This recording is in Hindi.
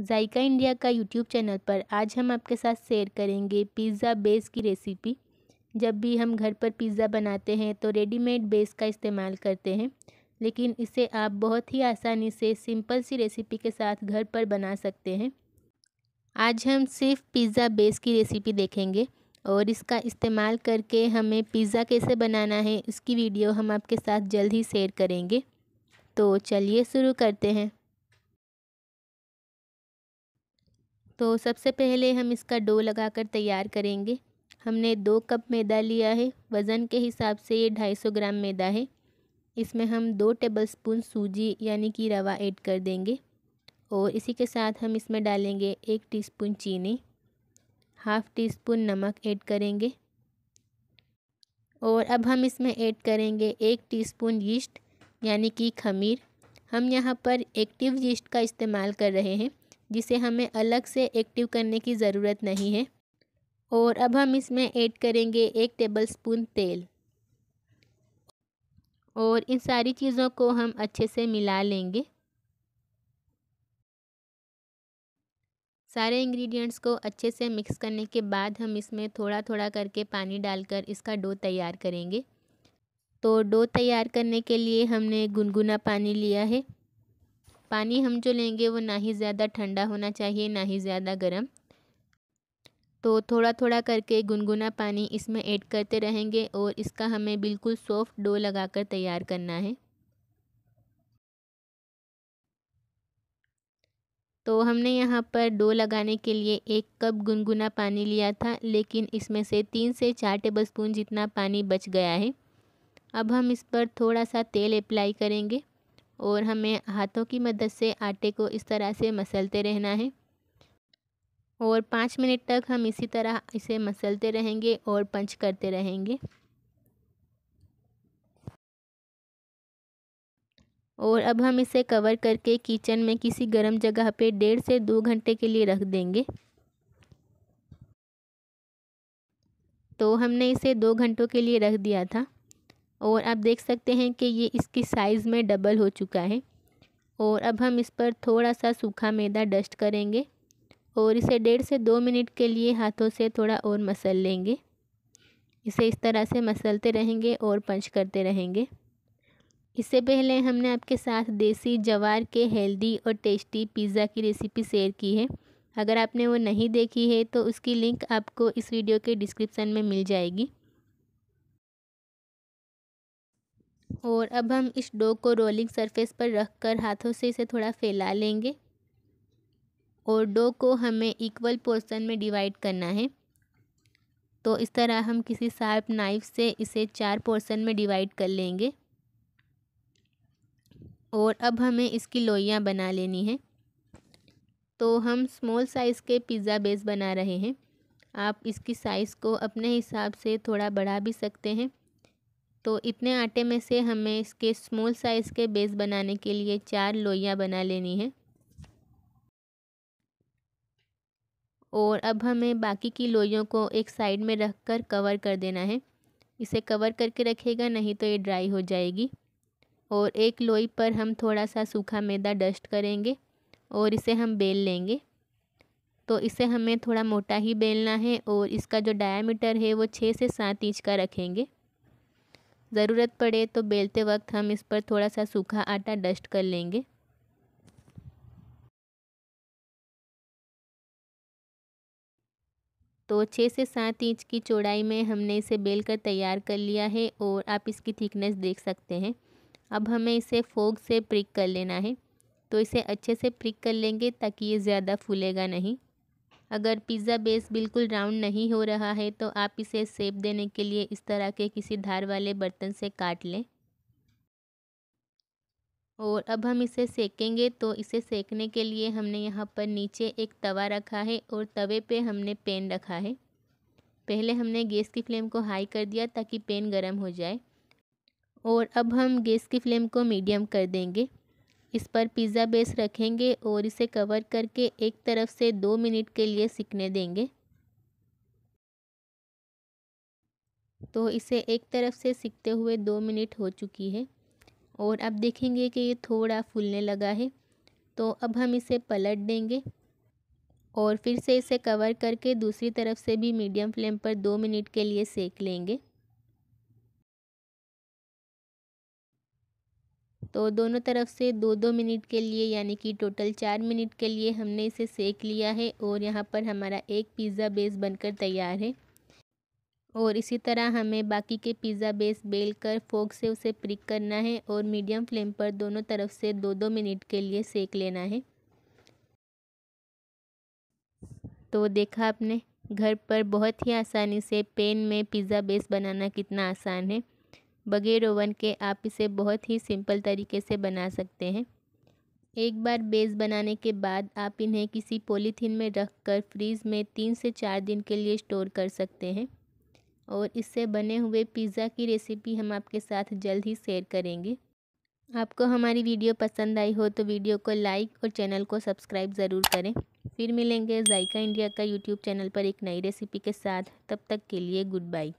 जायका इंडिया का यूट्यूब चैनल पर आज हम आपके साथ शेयर करेंगे पिज़्ज़ा बेस की रेसिपी जब भी हम घर पर पिज़्ज़ा बनाते हैं तो रेडीमेड बेस का इस्तेमाल करते हैं लेकिन इसे आप बहुत ही आसानी से सिंपल सी रेसिपी के साथ घर पर बना सकते हैं आज हम सिर्फ पिज़्ज़ा बेस की रेसिपी देखेंगे और इसका इस्तेमाल करके हमें पिज़्ज़ा कैसे बनाना है इसकी वीडियो हम आपके साथ जल्द ही शेयर करेंगे तो चलिए शुरू करते हैं तो सबसे पहले हम इसका डो लगाकर तैयार करेंगे हमने दो कप मैदा लिया है वज़न के हिसाब से ये ढाई सौ ग्राम मैदा है इसमें हम दो टेबलस्पून सूजी यानी कि रवा ऐड कर देंगे और इसी के साथ हम इसमें डालेंगे एक टीस्पून चीनी हाफ़ टी स्पून नमक ऐड करेंगे और अब हम इसमें ऐड करेंगे एक टीस्पून यीस्ट यानी कि खमीर हम यहाँ पर एक्टिव यीस्ट का इस्तेमाल कर रहे हैं जिसे हमें अलग से एक्टिव करने की ज़रूरत नहीं है और अब हम इसमें ऐड करेंगे एक टेबलस्पून तेल और इन सारी चीज़ों को हम अच्छे से मिला लेंगे सारे इंग्रेडिएंट्स को अच्छे से मिक्स करने के बाद हम इसमें थोड़ा थोड़ा करके पानी डालकर इसका डो तैयार करेंगे तो डो तैयार करने के लिए हमने गुनगुना पानी लिया है पानी हम जो लेंगे वो ना ही ज़्यादा ठंडा होना चाहिए ना ही ज़्यादा गर्म तो थोड़ा थोड़ा करके गुनगुना पानी इसमें ऐड करते रहेंगे और इसका हमें बिल्कुल सॉफ्ट डो लगाकर तैयार करना है तो हमने यहाँ पर डो लगाने के लिए एक कप गुनगुना पानी लिया था लेकिन इसमें से तीन से चार टेबल स्पून जितना पानी बच गया है अब हम इस पर थोड़ा सा तेल अप्लाई करेंगे और हमें हाथों की मदद से आटे को इस तरह से मसलते रहना है और पाँच मिनट तक हम इसी तरह इसे मसलते रहेंगे और पंच करते रहेंगे और अब हम इसे कवर करके किचन में किसी गर्म जगह पे डेढ़ से दो घंटे के लिए रख देंगे तो हमने इसे दो घंटों के लिए रख दिया था और आप देख सकते हैं कि ये इसकी साइज़ में डबल हो चुका है और अब हम इस पर थोड़ा सा सूखा मैदा डस्ट करेंगे और इसे डेढ़ से दो मिनट के लिए हाथों से थोड़ा और मसल लेंगे इसे इस तरह से मसलते रहेंगे और पंच करते रहेंगे इससे पहले हमने आपके साथ देसी जवार के हेल्दी और टेस्टी पिज़्ज़ा की रेसिपी शेयर की है अगर आपने वो नहीं देखी है तो उसकी लिंक आपको इस वीडियो के डिस्क्रिप्शन में मिल जाएगी और अब हम इस डो को रोलिंग सरफेस पर रख कर हाथों से इसे थोड़ा फैला लेंगे और डो को हमें इक्वल पोर्शन में डिवाइड करना है तो इस तरह हम किसी शार्प नाइफ से इसे चार पोर्शन में डिवाइड कर लेंगे और अब हमें इसकी लोइयाँ बना लेनी है तो हम स्मॉल साइज़ के पिज़्ज़ा बेस बना रहे हैं आप इसकी साइज़ को अपने हिसाब से थोड़ा बढ़ा भी सकते हैं तो इतने आटे में से हमें इसके स्मॉल साइज़ के बेस बनाने के लिए चार लोइयाँ बना लेनी है और अब हमें बाकी की लोइयों को एक साइड में रख कर कवर कर देना है इसे कवर करके रखेगा नहीं तो ये ड्राई हो जाएगी और एक लोई पर हम थोड़ा सा सूखा मैदा डस्ट करेंगे और इसे हम बेल लेंगे तो इसे हमें थोड़ा मोटा ही बेलना है और इसका जो डायामीटर है वो छः से सात इंच का रखेंगे ज़रूरत पड़े तो बेलते वक्त हम इस पर थोड़ा सा सूखा आटा डस्ट कर लेंगे तो छः से सात इंच की चौड़ाई में हमने इसे बेल कर तैयार कर लिया है और आप इसकी थिकनेस देख सकते हैं अब हमें इसे फोग से प्रिक कर लेना है तो इसे अच्छे से प्रिक कर लेंगे ताकि ये ज़्यादा फूलेगा नहीं अगर पिज़्ज़ा बेस बिल्कुल राउंड नहीं हो रहा है तो आप इसे सेप देने के लिए इस तरह के किसी धार वाले बर्तन से काट लें और अब हम इसे सेकेंगे तो इसे सेकने के लिए हमने यहाँ पर नीचे एक तवा रखा है और तवे पे हमने पेन रखा है पहले हमने गैस की फ्लेम को हाई कर दिया ताकि पेन गर्म हो जाए और अब हम गैस की फ्लेम को मीडियम कर देंगे इस पर पिज़्ज़ा बेस रखेंगे और इसे कवर करके एक तरफ से दो मिनट के लिए सिकने देंगे तो इसे एक तरफ से सिकते हुए दो मिनट हो चुकी है और अब देखेंगे कि ये थोड़ा फूलने लगा है तो अब हम इसे पलट देंगे और फिर से इसे कवर करके दूसरी तरफ से भी मीडियम फ्लेम पर दो मिनट के लिए सेक लेंगे तो दोनों तरफ से दो दो मिनट के लिए यानी कि टोटल चार मिनट के लिए हमने इसे सेक लिया है और यहाँ पर हमारा एक पिज़्ज़ा बेस बनकर तैयार है और इसी तरह हमें बाकी के पिज़्ज़ा बेस बेल कर फोक से उसे प्रिक करना है और मीडियम फ्लेम पर दोनों तरफ से दो दो मिनट के लिए सेक लेना है तो देखा आपने घर पर बहुत ही आसानी से पेन में पिज़्ज़ा बेस बनाना कितना आसान है बगैर ओवन के आप इसे बहुत ही सिंपल तरीके से बना सकते हैं एक बार बेस बनाने के बाद आप इन्हें किसी पॉलीथीन में रख कर फ्रीज़ में तीन से चार दिन के लिए स्टोर कर सकते हैं और इससे बने हुए पिज़्ज़ा की रेसिपी हम आपके साथ जल्द ही शेयर करेंगे आपको हमारी वीडियो पसंद आई हो तो वीडियो को लाइक और चैनल को सब्सक्राइब ज़रूर करें फिर मिलेंगे जायका इंडिया का यूट्यूब चैनल पर एक नई रेसिपी के साथ तब तक के लिए गुड बाई